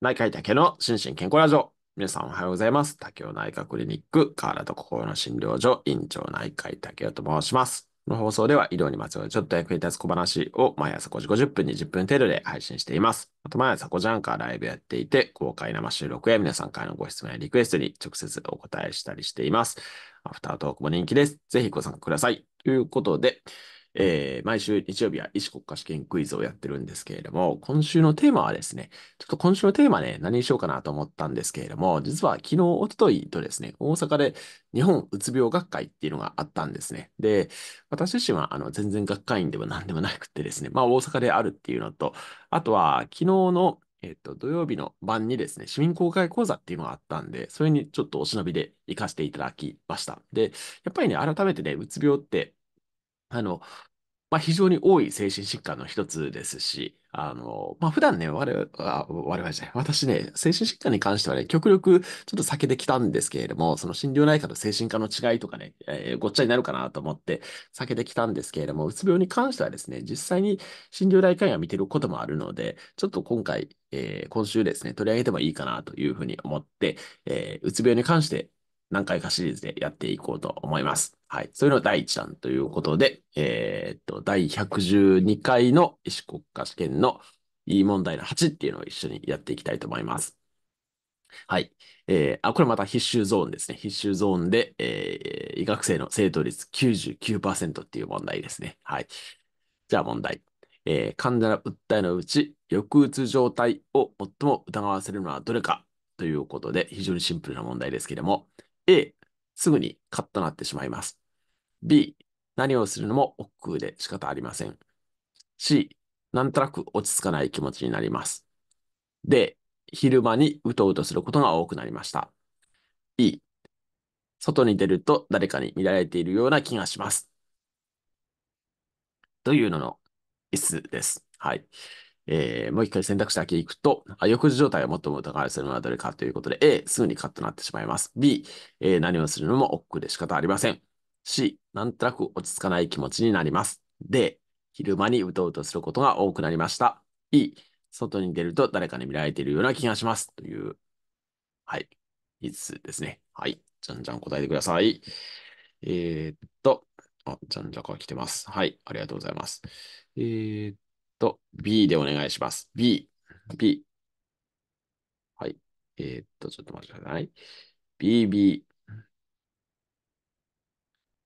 内科医竹の心身健康ラジオ。皆さんおはようございます。竹雄内科クリニック、河原と心の診療所、院長内科医竹雄と申します。この放送では医療にまつわるちょっと役に立つ小話を毎朝5時50分、1 0分程度で配信しています。あと毎朝5時半からライブやっていて、公開生収録や皆さんからのご質問やリクエストに直接お答えしたりしています。アフタートークも人気です。ぜひご参加ください。ということで、えー、毎週日曜日は医師国家試験クイズをやってるんですけれども、今週のテーマはですね、ちょっと今週のテーマね、何にしようかなと思ったんですけれども、実は昨日、おとといとですね、大阪で日本うつ病学会っていうのがあったんですね。で、私自身はあの全然学会員でも何でもなくてですね、まあ大阪であるっていうのと、あとは昨日のえっと、土曜日の晩にですね、市民公開講座っていうのがあったんで、それにちょっとお忍びで行かせていただきました。で、やっぱりね、改めてね、うつ病って、あの、まあ、非常に多い精神疾患の一つですし、あの、まあ、普段ね、我々、あ我々じゃない、私ね、精神疾患に関してはね、極力ちょっと避けてきたんですけれども、その心療内科と精神科の違いとかね、えー、ごっちゃになるかなと思って避けてきたんですけれども、うつ病に関してはですね、実際に心療内科医が見てることもあるので、ちょっと今回、えー、今週ですね、取り上げてもいいかなというふうに思って、えー、うつ病に関して何回かシリーズでやっていこうと思います。はい。それの第1弾ということで、えー、っと、第112回の医師国家試験のいい問題の8っていうのを一緒にやっていきたいと思います。はい。えー、あ、これまた必修ゾーンですね。必修ゾーンで、えー、医学生の正答率99%っていう問題ですね。はい。じゃあ問題。えー、患者の訴えのうち、抑うつ状態を最も疑わせるのはどれかということで、非常にシンプルな問題ですけれども、A、すぐにカッとなってしまいます。B、何をするのも億劫で仕方ありません。C、なんとなく落ち着かない気持ちになります。D、昼間にうとうとすることが多くなりました。E、外に出ると誰かに見られているような気がします。というのの椅子です。はい。えー、もう一回選択肢だけいくと、あ抑止状態を最も疑われるのはどれかということで、A、すぐにカッとなってしまいます。B、えー、何をするのも億劫で仕方ありません。C、なんとなく落ち着かない気持ちになります。D、昼間にうとうとすることが多くなりました。E、外に出ると誰かに見られているような気がします。という、はい、5つですね。はい、じゃんじゃん答えてください。えー、っと、あ、じゃんじゃか来てます。はい、ありがとうございます。えー、っと、B でお願いします。B、B。はい。えー、っと、ちょっと待ってください。BB。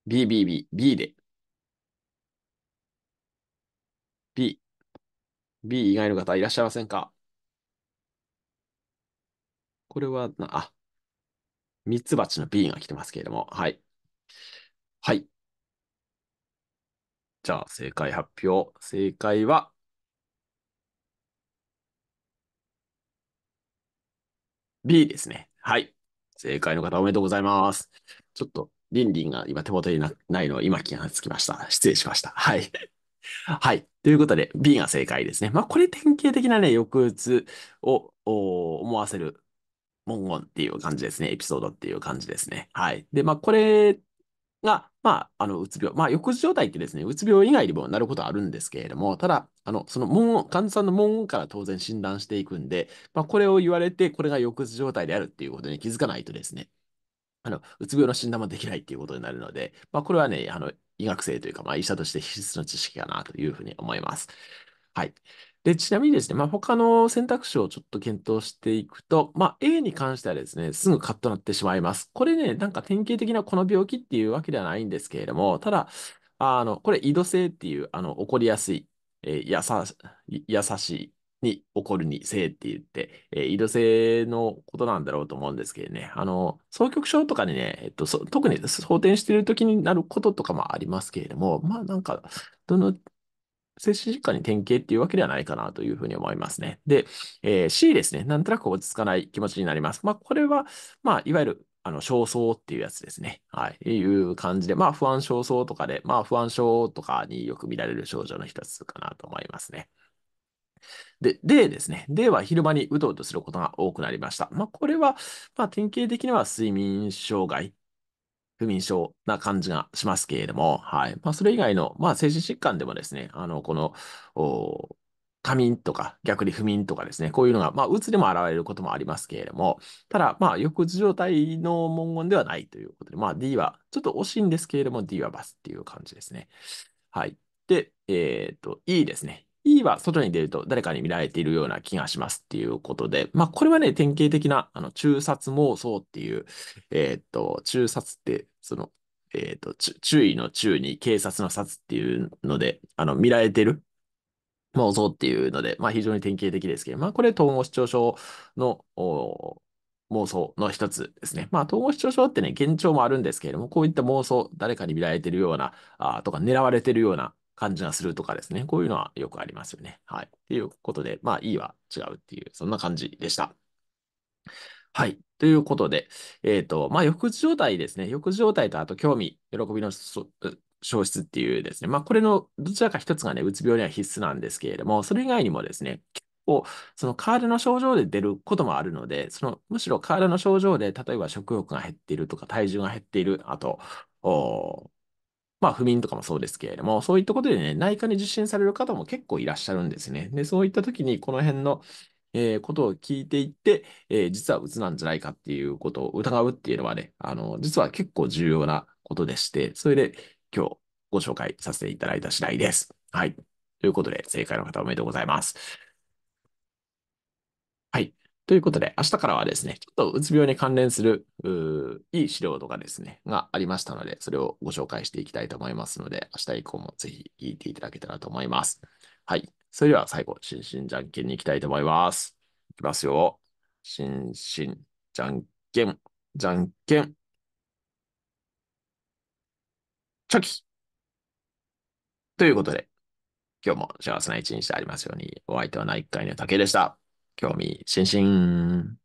BBB、B で。B、B 以外の方いらっしゃいませんかこれはな、あ、ミツバチの B が来てますけれども、はい。はい。じゃあ、正解発表。正解は、B ですね。はい。正解の方おめでとうございます。ちょっと、リンリンが今手元にないのを今気がつきました。失礼しました。はい。はい。ということで、B が正解ですね。まあ、これ典型的なね、抑うつを思わせる文言っていう感じですね。エピソードっていう感じですね。はい。で、まあ、これが、まあ、あの、うつ病。まあ、抑うつ状態ってですね、うつ病以外にもなることあるんですけれども、ただ、あの、その患者さんの文言から当然診断していくんで、まあ、これを言われて、これが抑うつ状態であるっていうことに気づかないとですね、あの、うつ病の診断もできないっていうことになるので、まあ、これはね、あの、医学生というか、まあ、医者として必須の知識かなというふうに思います。はい。で、ちなみにですね、まあ、他の選択肢をちょっと検討していくと、まあ、A に関してはですね、すぐカッとなってしまいます。これね、なんか典型的なこの病気っていうわけではないんですけれども、ただ、あの、これ、異度性っていう、あの、起こりやすいえー、やさ、優しいに起こるにせいって言って、えー、動性のことなんだろうと思うんですけどね。あの、双極症とかにね、えっと、特に想定している時になることとかもありますけれども、まあなんか、どの、精神疾患に典型っていうわけではないかなというふうに思いますね。で、えー、C ですね。なんとなく落ち着かない気持ちになります。まあ、これは、まあ、いわゆるあの、焦燥っていうやつですね。はい。いう感じで、まあ、不安焦燥とかで、まあ、不安症とかによく見られる症状の一つかなと思いますね。で、でですね。では、昼間にうとうとすることが多くなりました。まあ、これは、まあ、典型的には睡眠障害、不眠症な感じがしますけれども、はい。まあ、それ以外の、まあ、精神疾患でもですね、あの、この、過眠とか、逆に不眠とかですね、こういうのが、まあ、うつでも現れることもありますけれども、ただ、まあ、抑うつ状態の文言ではないということで、まあ、D はちょっと惜しいんですけれども、D はバスっていう感じですね。はい。で、えっ、ー、と、E ですね。E は外に出ると誰かに見られているような気がしますっていうことで、まあ、これはね、典型的な、あの、中殺妄想っていう、えっ、ー、と、中殺って、その、えっ、ー、と、注意の注に警察の殺っていうので、あの、見られてるまあ、っていうので、まあ、非常に典型的ですけど、まあ、これ統合失調症の妄想の一つですね。まあ、統合失調症ってね、現状もあるんですけれども、こういった妄想、誰かに見られてるような、あとか狙われてるような感じがするとかですね、こういうのはよくありますよね。はい。いうことで、まあ、いいは違うっていう、そんな感じでした。はい。ということで、えっ、ー、と、まあ、抑止状態ですね。抑止状態と、あと、興味、喜びの消失っていうですね、まあ、これのどちらか一つがね、うつ病には必須なんですけれども、それ以外にもですね、結構、その体の症状で出ることもあるので、そのむしろ体の症状で、例えば食欲が減っているとか、体重が減っている、あと、まあ、不眠とかもそうですけれども、そういったことでね、内科に受診される方も結構いらっしゃるんですね。で、そういった時に、この辺の、えー、ことを聞いていって、えー、実はうつなんじゃないかっていうことを疑うっていうのはね、あの、実は結構重要なことでして、それで、今日ご紹介させていただいた次第です。はい。ということで、正解の方おめでとうございます。はい。ということで、明日からはですね、ちょっとうつ病に関連する、いい資料とかですね、がありましたので、それをご紹介していきたいと思いますので、明日以降もぜひ聞いていただけたらと思います。はい。それでは最後、心身じゃんけんに行きたいと思います。いきますよ。心身じゃんけん、じゃんけん。チョキということで、今日も幸せな一日でありますように、お相手は内科医の竹でした。興味津々。